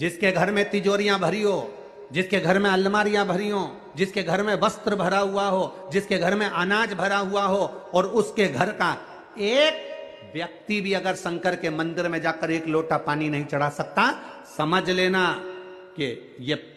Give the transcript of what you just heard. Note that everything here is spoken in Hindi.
जिसके घर में तिजोरियां भरी हो जिसके घर में अलमारियां भरी हो जिसके घर में वस्त्र भरा हुआ हो जिसके घर में अनाज भरा हुआ हो और उसके घर का एक व्यक्ति भी अगर शंकर के मंदिर में जाकर एक लोटा पानी नहीं चढ़ा सकता समझ लेना कि ये